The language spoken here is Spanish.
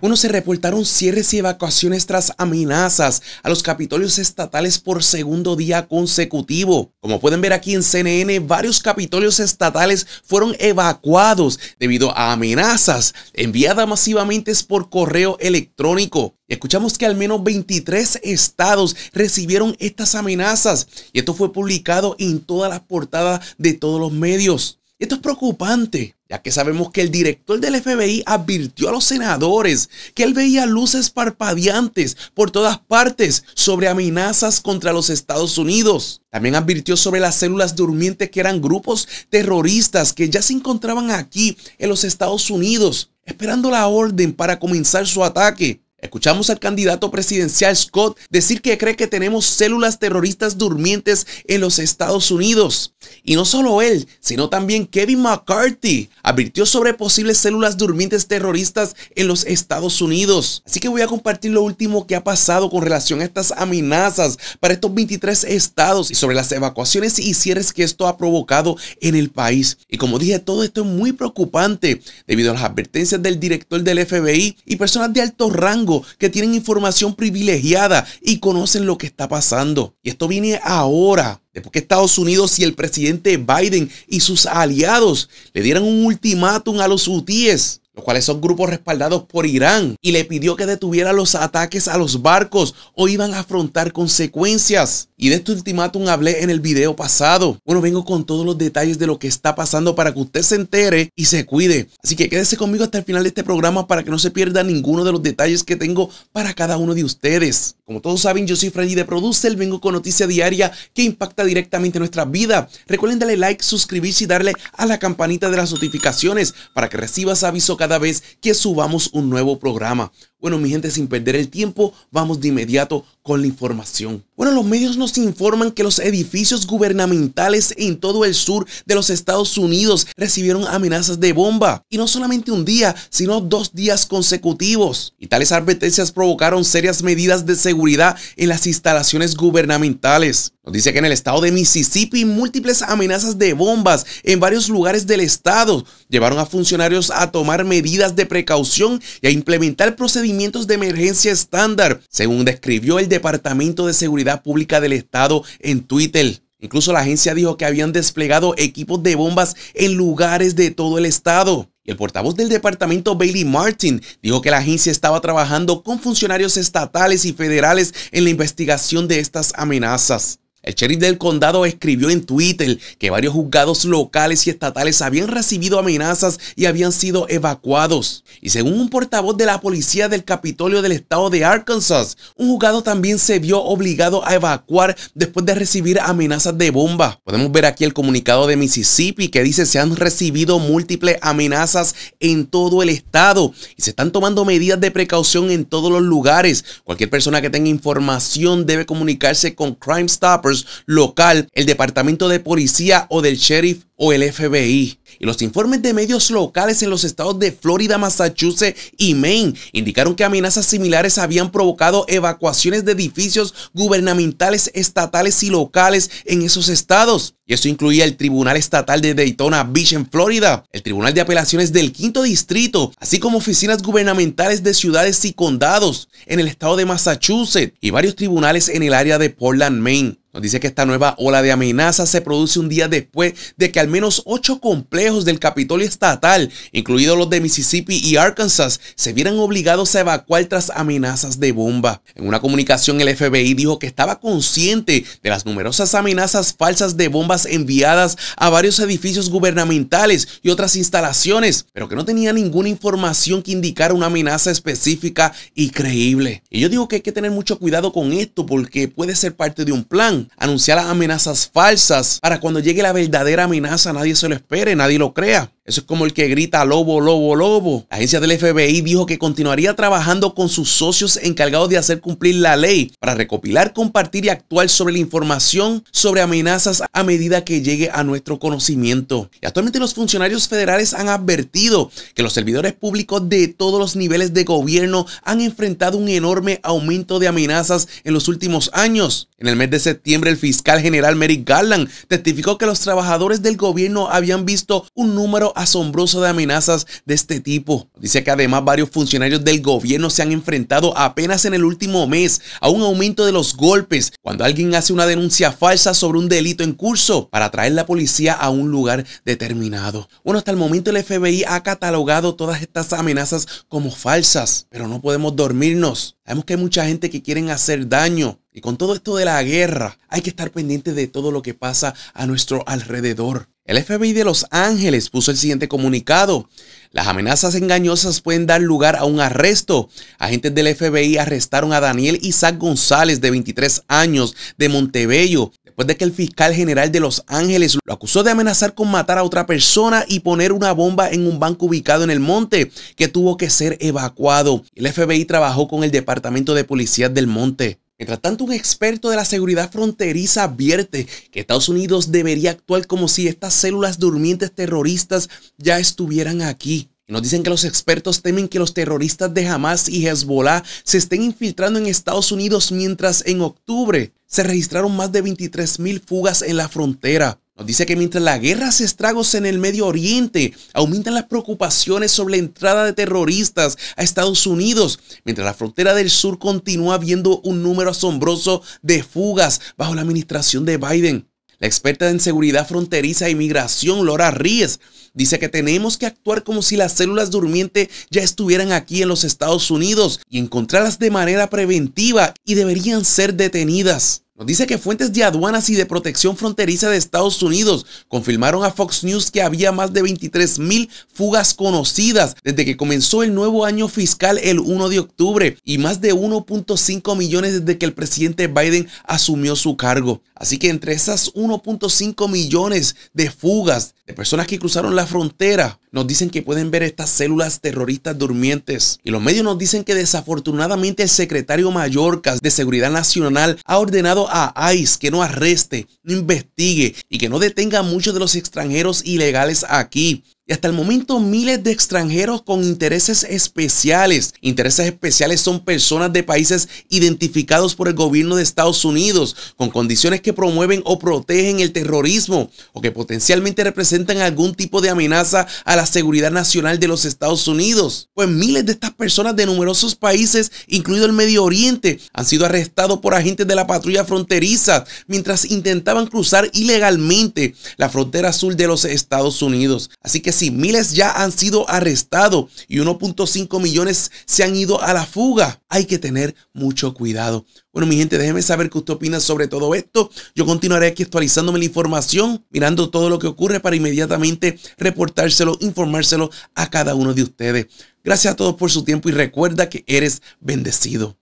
Uno se reportaron cierres y evacuaciones tras amenazas a los capitolios estatales por segundo día consecutivo. Como pueden ver aquí en CNN, varios capitolios estatales fueron evacuados debido a amenazas enviadas masivamente por correo electrónico. escuchamos que al menos 23 estados recibieron estas amenazas y esto fue publicado en todas las portadas de todos los medios. Esto es preocupante ya que sabemos que el director del FBI advirtió a los senadores que él veía luces parpadeantes por todas partes sobre amenazas contra los Estados Unidos. También advirtió sobre las células durmientes que eran grupos terroristas que ya se encontraban aquí en los Estados Unidos, esperando la orden para comenzar su ataque. Escuchamos al candidato presidencial Scott decir que cree que tenemos células terroristas durmientes en los Estados Unidos. Y no solo él, sino también Kevin McCarthy advirtió sobre posibles células durmientes terroristas en los Estados Unidos. Así que voy a compartir lo último que ha pasado con relación a estas amenazas para estos 23 estados y sobre las evacuaciones y cierres que esto ha provocado en el país. Y como dije, todo esto es muy preocupante debido a las advertencias del director del FBI y personas de alto rango que tienen información privilegiada y conocen lo que está pasando. Y esto viene ahora, después que Estados Unidos y el presidente Biden y sus aliados le dieran un ultimátum a los hutíes los cuales son grupos respaldados por Irán, y le pidió que detuviera los ataques a los barcos o iban a afrontar consecuencias. Y de este ultimátum hablé en el video pasado. Bueno, vengo con todos los detalles de lo que está pasando para que usted se entere y se cuide. Así que quédese conmigo hasta el final de este programa para que no se pierda ninguno de los detalles que tengo para cada uno de ustedes. Como todos saben, yo soy Freddy de el vengo con noticia diaria que impacta directamente nuestra vida. Recuerden darle like, suscribirse y darle a la campanita de las notificaciones para que recibas aviso cada vez que subamos un nuevo programa. Bueno, mi gente, sin perder el tiempo, vamos de inmediato con la información. Bueno, los medios nos informan que los edificios gubernamentales en todo el sur de los Estados Unidos recibieron amenazas de bomba, y no solamente un día, sino dos días consecutivos. Y tales advertencias provocaron serias medidas de seguridad en las instalaciones gubernamentales. Nos dice que en el estado de Mississippi múltiples amenazas de bombas en varios lugares del estado llevaron a funcionarios a tomar medidas de precaución y a implementar procedimientos de emergencia estándar, según describió el Departamento de Seguridad Pública del Estado en Twitter. Incluso la agencia dijo que habían desplegado equipos de bombas en lugares de todo el estado. El portavoz del departamento Bailey Martin dijo que la agencia estaba trabajando con funcionarios estatales y federales en la investigación de estas amenazas. El sheriff del condado escribió en Twitter que varios juzgados locales y estatales habían recibido amenazas y habían sido evacuados. Y según un portavoz de la policía del Capitolio del estado de Arkansas, un juzgado también se vio obligado a evacuar después de recibir amenazas de bomba. Podemos ver aquí el comunicado de Mississippi que dice se han recibido múltiples amenazas en todo el estado y se están tomando medidas de precaución en todos los lugares. Cualquier persona que tenga información debe comunicarse con Crime Stopper local, el Departamento de Policía o del Sheriff o el FBI. Y los informes de medios locales en los estados de Florida, Massachusetts y Maine indicaron que amenazas similares habían provocado evacuaciones de edificios gubernamentales, estatales y locales en esos estados. Y eso incluía el Tribunal Estatal de Daytona Beach en Florida, el Tribunal de Apelaciones del Quinto Distrito, así como oficinas gubernamentales de ciudades y condados en el estado de Massachusetts y varios tribunales en el área de Portland, Maine. Nos dice que esta nueva ola de amenazas se produce un día después de que al menos ocho complejos del Capitolio Estatal, incluidos los de Mississippi y Arkansas, se vieran obligados a evacuar tras amenazas de bomba. En una comunicación el FBI dijo que estaba consciente de las numerosas amenazas falsas de bombas enviadas a varios edificios gubernamentales y otras instalaciones, pero que no tenía ninguna información que indicara una amenaza específica y creíble. Y yo digo que hay que tener mucho cuidado con esto porque puede ser parte de un plan anunciar las amenazas falsas para cuando llegue la verdadera amenaza nadie se lo espere, nadie lo crea. Eso es como el que grita lobo, lobo, lobo. La agencia del FBI dijo que continuaría trabajando con sus socios encargados de hacer cumplir la ley para recopilar, compartir y actuar sobre la información sobre amenazas a medida que llegue a nuestro conocimiento. Y actualmente los funcionarios federales han advertido que los servidores públicos de todos los niveles de gobierno han enfrentado un enorme aumento de amenazas en los últimos años. En el mes de septiembre, el fiscal general Merrick Garland testificó que los trabajadores del gobierno habían visto un número asombroso de amenazas de este tipo. Dice que además varios funcionarios del gobierno se han enfrentado apenas en el último mes a un aumento de los golpes cuando alguien hace una denuncia falsa sobre un delito en curso para traer la policía a un lugar determinado. Bueno, hasta el momento el FBI ha catalogado todas estas amenazas como falsas, pero no podemos dormirnos. Sabemos que hay mucha gente que quieren hacer daño, con todo esto de la guerra, hay que estar pendiente de todo lo que pasa a nuestro alrededor. El FBI de Los Ángeles puso el siguiente comunicado. Las amenazas engañosas pueden dar lugar a un arresto. Agentes del FBI arrestaron a Daniel Isaac González, de 23 años, de Montebello, después de que el fiscal general de Los Ángeles lo acusó de amenazar con matar a otra persona y poner una bomba en un banco ubicado en el monte, que tuvo que ser evacuado. El FBI trabajó con el Departamento de Policía del Monte. Mientras tanto, un experto de la seguridad fronteriza advierte que Estados Unidos debería actuar como si estas células durmientes terroristas ya estuvieran aquí. nos dicen que los expertos temen que los terroristas de Hamas y Hezbollah se estén infiltrando en Estados Unidos mientras en octubre se registraron más de 23.000 fugas en la frontera. Nos dice que mientras la guerra hace estragos en el Medio Oriente, aumentan las preocupaciones sobre la entrada de terroristas a Estados Unidos, mientras la frontera del sur continúa viendo un número asombroso de fugas bajo la administración de Biden. La experta en seguridad fronteriza e inmigración, Laura Ríez, dice que tenemos que actuar como si las células durmientes ya estuvieran aquí en los Estados Unidos y encontrarlas de manera preventiva y deberían ser detenidas. Nos dice que fuentes de aduanas y de protección fronteriza de Estados Unidos confirmaron a Fox News que había más de 23 mil fugas conocidas desde que comenzó el nuevo año fiscal el 1 de octubre y más de 1.5 millones desde que el presidente Biden asumió su cargo. Así que entre esas 1.5 millones de fugas de personas que cruzaron la frontera, nos dicen que pueden ver estas células terroristas durmientes. Y los medios nos dicen que desafortunadamente el secretario Mallorcas de Seguridad Nacional ha ordenado a ICE que no arreste, no investigue y que no detenga a muchos de los extranjeros ilegales aquí. Y hasta el momento miles de extranjeros con intereses especiales. Intereses especiales son personas de países identificados por el gobierno de Estados Unidos, con condiciones que promueven o protegen el terrorismo o que potencialmente representan algún tipo de amenaza a la seguridad nacional de los Estados Unidos. Pues miles de estas personas de numerosos países, incluido el Medio Oriente, han sido arrestados por agentes de la patrulla fronteriza mientras intentaban cruzar ilegalmente la frontera sur de los Estados Unidos. Así que si miles ya han sido arrestados y 1.5 millones se han ido a la fuga. Hay que tener mucho cuidado. Bueno, mi gente, déjeme saber qué usted opina sobre todo esto. Yo continuaré aquí actualizándome la información, mirando todo lo que ocurre para inmediatamente reportárselo, informárselo a cada uno de ustedes. Gracias a todos por su tiempo y recuerda que eres bendecido.